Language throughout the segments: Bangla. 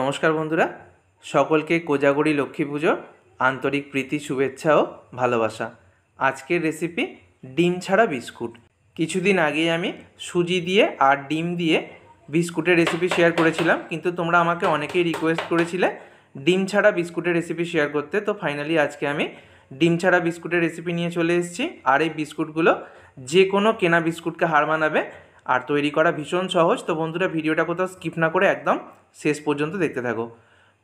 নমস্কার বন্ধুরা সকলকে কোজাগরি লক্ষ্মী পুজো আন্তরিক প্রীতি শুভেচ্ছা ও ভালোবাসা আজকের রেসিপি ডিম ছাড়া বিস্কুট কিছুদিন আগেই আমি সুজি দিয়ে আর ডিম দিয়ে বিস্কুটের রেসিপি শেয়ার করেছিলাম কিন্তু তোমরা আমাকে অনেকেই রিকোয়েস্ট করেছিলে ডিম ছাড়া বিস্কুটের রেসিপি শেয়ার করতে তো ফাইনালি আজকে আমি ডিম ছাড়া বিস্কুটের রেসিপি নিয়ে চলে এসেছি আর এই বিস্কুটগুলো যে কোনো কেনা বিস্কুটকে হার মানাবে আর তৈরি করা ভীষণ সহজ তো বন্ধুরা ভিডিওটা কোথাও স্কিপ না করে একদম শেষ পর্যন্ত দেখতে থাকো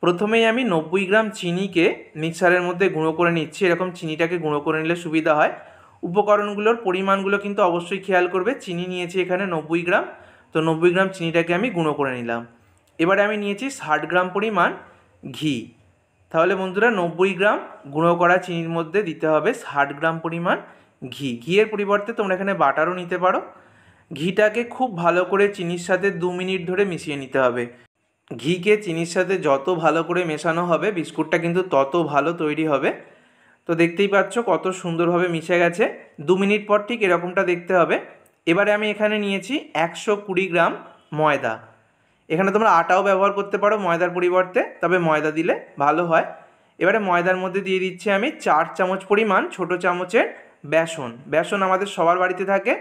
প্রথমেই আমি নব্বই গ্রাম চিনিকে মিক্সারের মধ্যে গুঁড়ো করে নিচ্ছি এরকম চিনিটাকে গুঁড়ো করে নিলে সুবিধা হয় উপকরণগুলোর পরিমাণগুলো কিন্তু অবশ্যই খেয়াল করবে চিনি নিয়েছি এখানে নব্বই গ্রাম তো নব্বই গ্রাম চিনিটাকে আমি গুঁড়ো করে নিলাম এবারে আমি নিয়েছি ষাট গ্রাম পরিমাণ ঘি তাহলে বন্ধুরা নব্বই গ্রাম গুঁড়ো করা চিনির মধ্যে দিতে হবে ষাট গ্রাম পরিমাণ ঘি ঘিয়ের পরিবর্তে তোমরা এখানে বাটারও নিতে পারো ঘিটাকে খুব ভালো করে চিনির সাথে দু মিনিট ধরে মিশিয়ে নিতে হবে ঘিকে চিনির সাথে যত ভালো করে মেশানো হবে বিস্কুটটা কিন্তু তত ভালো তৈরি হবে তো দেখতেই পাচ্ছ কত সুন্দরভাবে মিশে গেছে দু মিনিট পর ঠিক এরকমটা দেখতে হবে এবারে আমি এখানে নিয়েছি একশো কুড়ি গ্রাম ময়দা এখানে তোমরা আটাও ব্যবহার করতে পারো ময়দার পরিবর্তে তবে ময়দা দিলে ভালো হয় এবারে ময়দার মধ্যে দিয়ে দিচ্ছি আমি চার চামচ পরিমাণ ছোট চামচের বেসন বেসন আমাদের সবার বাড়িতে থাকে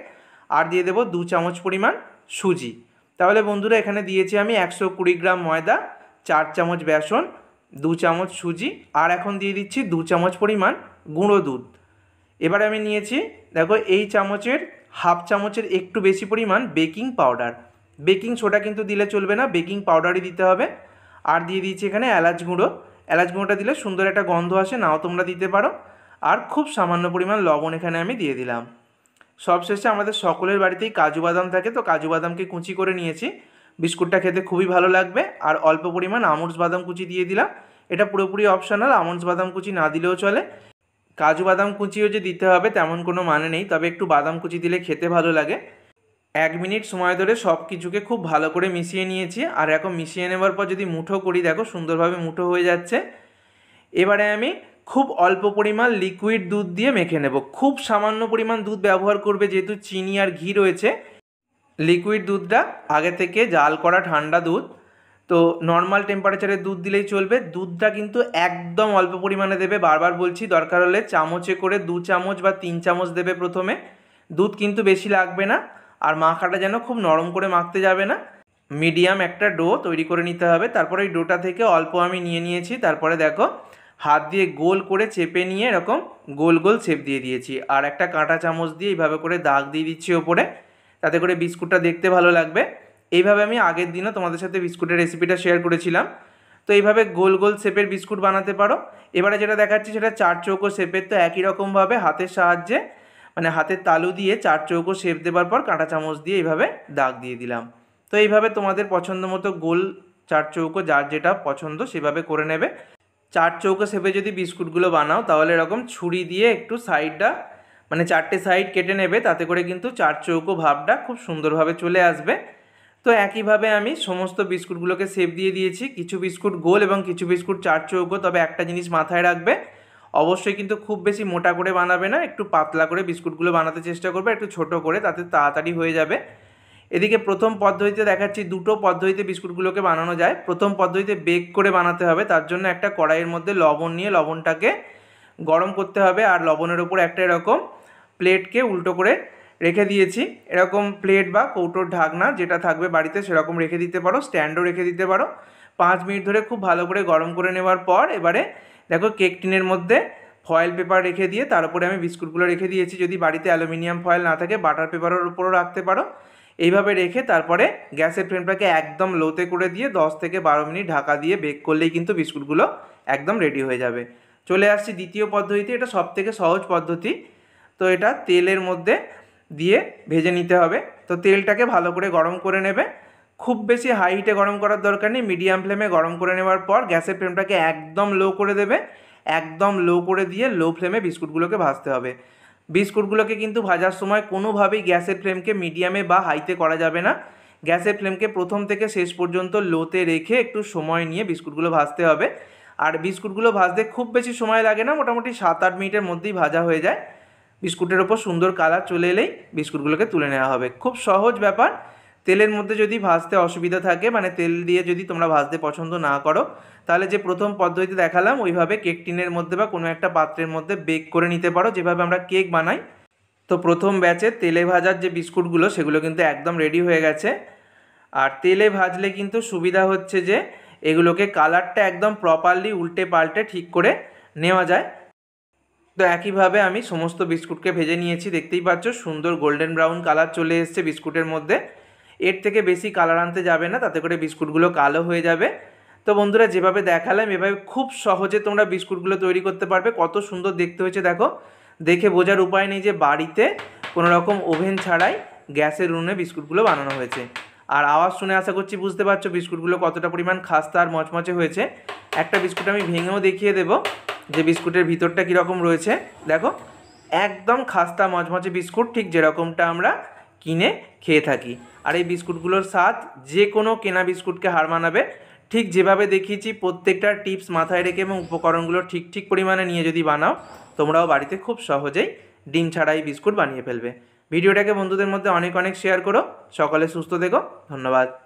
আর দিয়ে দেব দু চামচ পরিমাণ সুজি তাহলে বন্ধুরা এখানে দিয়েছি আমি একশো কুড়ি গ্রাম ময়দা চার চামচ বেসন দু চামচ সুজি আর এখন দিয়ে দিচ্ছি দু চামচ পরিমাণ গুঁড়ো দুধ এবারে আমি নিয়েছি দেখো এই চামচের হাফ চামচের একটু বেশি পরিমাণ বেকিং পাউডার বেকিং সোডা কিন্তু দিলে চলবে না বেকিং পাউডারই দিতে হবে আর দিয়ে দিচ্ছি এখানে এলাচ গুঁড়ো এলাচ গুঁড়োটা দিলে সুন্দর একটা গন্ধ আসে নাও তোমরা দিতে পারো আর খুব সামান্য পরিমাণ লবণ এখানে আমি দিয়ে দিলাম সবশেষে আমাদের সকলের বাড়িতেই কাজু বাদাম থাকে তো কাজু বাদামকে কুচি করে নিয়েছি বিস্কুটটা খেতে খুবই ভালো লাগবে আর অল্প পরিমাণ আমন্ডস বাদাম কুচি দিয়ে দিলাম এটা পুরোপুরি অপশনাল আমন্ডস বাদাম কুচি না দিলেও চলে কাজু বাদাম কুচিও যে দিতে হবে তেমন কোনো মানে নেই তবে একটু বাদাম কুচি দিলে খেতে ভালো লাগে এক মিনিট সময় ধরে সব কিছুকে খুব ভালো করে মিশিয়ে নিয়েছি আর এখন মিশিয়ে নেওয়ার পর যদি মুঠো করি দেখো সুন্দরভাবে মুঠো হয়ে যাচ্ছে এবারে আমি খুব অল্প পরিমাণ লিকুইড দুধ দিয়ে মেখে নেব খুব সামান্য পরিমাণ দুধ ব্যবহার করবে যেহেতু চিনি আর ঘি রয়েছে লিকুইড দুধটা আগে থেকে জাল করা ঠান্ডা দুধ তো নর্মাল টেম্পারেচারে দুধ দিলেই চলবে দুধটা কিন্তু একদম অল্প পরিমাণে দেবে বারবার বলছি দরকার হলে চামচে করে দু চামচ বা তিন চামচ দেবে প্রথমে দুধ কিন্তু বেশি লাগবে না আর মাখাটা যেন খুব নরম করে মাখতে যাবে না মিডিয়াম একটা ডো তৈরি করে নিতে হবে তারপরে ওই ডোটা থেকে অল্প আমি নিয়ে নিয়েছি তারপরে দেখো হাত দিয়ে গোল করে চেপে নিয়ে এরকম গোল গোল শেপ দিয়ে দিয়েছি আর একটা কাঁটা চামচ দিয়ে এইভাবে করে দাগ দিয়ে দিচ্ছি ওপরে তাতে করে বিস্কুটটা দেখতে ভালো লাগবে এইভাবে আমি আগের দিনও তোমাদের সাথে বিস্কুটের রেসিপিটা শেয়ার করেছিলাম তো এইভাবে গোল গোল শেপের বিস্কুট বানাতে পারো এবারে যেটা দেখাচ্ছি সেটা চার চৌকো শেপের তো একই রকমভাবে হাতের সাহায্যে মানে হাতের তালু দিয়ে চার চৌকো শেপ দেওয়ার পর কাঁটা চামচ দিয়ে এইভাবে দাগ দিয়ে দিলাম তো এইভাবে তোমাদের পছন্দ মতো গোল চার চৌকো যার যেটা পছন্দ সেভাবে করে নেবে চার চৌকো সেপে যদি বিস্কুটগুলো বানাও তাহলে এরকম ছুরি দিয়ে একটু সাইডটা মানে চারটে সাইড কেটে নেবে তাতে করে কিন্তু চার চৌকো ভাবটা খুব সুন্দরভাবে চলে আসবে তো একইভাবে আমি সমস্ত বিস্কুটগুলোকে সেপ দিয়ে দিয়েছি কিছু বিস্কুট গোল এবং কিছু বিস্কুট চার চৌকো তবে একটা জিনিস মাথায় রাখবে অবশ্যই কিন্তু খুব বেশি মোটা করে বানাবে না একটু পাতলা করে বিস্কুটগুলো বানাতে চেষ্টা করবে একটু ছোট করে তাতে তাড়াতাড়ি হয়ে যাবে এদিকে প্রথম পদ্ধতিতে দেখাচ্ছি দুটো পদ্ধতিতে বিস্কুটগুলোকে বানানো যায় প্রথম পদ্ধতিতে বেক করে বানাতে হবে তার জন্য একটা কড়াইয়ের মধ্যে লবণ নিয়ে লবণটাকে গরম করতে হবে আর লবণের ওপর একটা এরকম প্লেটকে উল্টো করে রেখে দিয়েছি এরকম প্লেট বা কৌটোর ঢাকনা যেটা থাকবে বাড়িতে সেরকম রেখে দিতে পারো স্ট্যান্ডও রেখে দিতে পারো পাঁচ মিনিট ধরে খুব ভালো করে গরম করে নেওয়ার পর এবারে দেখো কেক টিনের মধ্যে ফয়েল পেপার রেখে দিয়ে তার উপরে আমি বিস্কুটগুলো রেখে দিয়েছি যদি বাড়িতে অ্যালুমিনিয়াম ফয়েল না থাকে বাটার পেপারের উপরও রাখতে পারো এইভাবে রেখে তারপরে গ্যাসের ফ্লেমটাকে একদম লোতে করে দিয়ে 10 থেকে বারো মিনিট ঢাকা দিয়ে বেক করলেই কিন্তু বিস্কুটগুলো একদম রেডি হয়ে যাবে চলে আসছি দ্বিতীয় পদ্ধতিতে এটা সব থেকে সহজ পদ্ধতি তো এটা তেলের মধ্যে দিয়ে ভেজে নিতে হবে তো তেলটাকে ভালো করে গরম করে নেবে খুব বেশি হাই হিটে গরম করার দরকার নেই মিডিয়াম ফ্লেমে গরম করে নেওয়ার পর গ্যাসের ফ্লেমটাকে একদম লো করে দেবে একদম লো করে দিয়ে লো ফ্লেমে বিস্কুটগুলোকে ভাজতে হবে বিস্কুটগুলোকে কিন্তু ভাজার সময় কোনোভাবেই গ্যাসের ফ্লেমকে মিডিয়ামে বা হাইতে করা যাবে না গ্যাসের ফ্লেমকে প্রথম থেকে শেষ পর্যন্ত লোতে রেখে একটু সময় নিয়ে বিস্কুটগুলো ভাজতে হবে আর বিস্কুটগুলো ভাজতে খুব বেশি সময় লাগে না মোটামুটি সাত আট মিনিটের মধ্যেই ভাজা হয়ে যায় বিস্কুটের ওপর সুন্দর কালার চলে এলেই বিস্কুটগুলোকে তুলে নেওয়া হবে খুব সহজ ব্যাপার তেলের মধ্যে যদি ভাজতে অসুবিধা থাকে মানে তেল দিয়ে যদি তোমরা ভাজতে পছন্দ না করো তাহলে যে প্রথম পদ্ধতিতে দেখালাম ওইভাবে কেক টিনের মধ্যে বা কোনো একটা পাত্রের মধ্যে বেক করে নিতে পারো যেভাবে আমরা কেক বানাই তো প্রথম ব্যাচে তেলে ভাজার যে বিস্কুটগুলো সেগুলো কিন্তু একদম রেডি হয়ে গেছে আর তেলে ভাজলে কিন্তু সুবিধা হচ্ছে যে এগুলোকে কালারটা একদম প্রপারলি উল্টে পাল্টে ঠিক করে নেওয়া যায় তো একইভাবে আমি সমস্ত বিস্কুটকে ভেজে নিয়েছি দেখতেই পাচ্ছ সুন্দর গোল্ডেন ব্রাউন কালার চলে এসছে বিস্কুটের মধ্যে এর থেকে বেশি কালার আনতে যাবে না তাতে করে বিস্কুটগুলো কালো হয়ে যাবে তো বন্ধুরা যেভাবে দেখালাম এভাবে খুব সহজে তোমরা বিস্কুটগুলো তৈরি করতে পারবে কত সুন্দর দেখতে হয়েছে দেখো দেখে বোঝার উপায় নেই যে বাড়িতে কোনো রকম ওভেন ছাড়াই গ্যাসের উনুনে বিস্কুটগুলো বানানো হয়েছে আর আওয়াজ শুনে আশা করছি বুঝতে পারছো বিস্কুটগুলো কতটা পরিমাণ খাস্তা আর মচমচে হয়েছে একটা বিস্কুট আমি ভেঙেও দেখিয়ে দেব যে বিস্কুটের ভিতরটা কীরকম রয়েছে দেখো একদম খাস্তা মচমচে বিস্কুট ঠিক যেরকমটা আমরা কিনে খেয়ে থাকি আর এই বিস্কুটগুলোর স্বাদ যে কোনো কেনা বিস্কুটকে হার মানাবে ঠিক যেভাবে দেখিয়েছি প্রত্যেকটা টিপস মাথায় রেখে এবং উপকরণগুলো ঠিক ঠিক পরিমাণে নিয়ে যদি বানাও তোমরাও বাড়িতে খুব সহজেই ডিম ছাড়াই বিস্কুট বানিয়ে ফেলবে ভিডিওটাকে বন্ধুদের মধ্যে অনেক অনেক শেয়ার করো সকলে সুস্থ দেখো ধন্যবাদ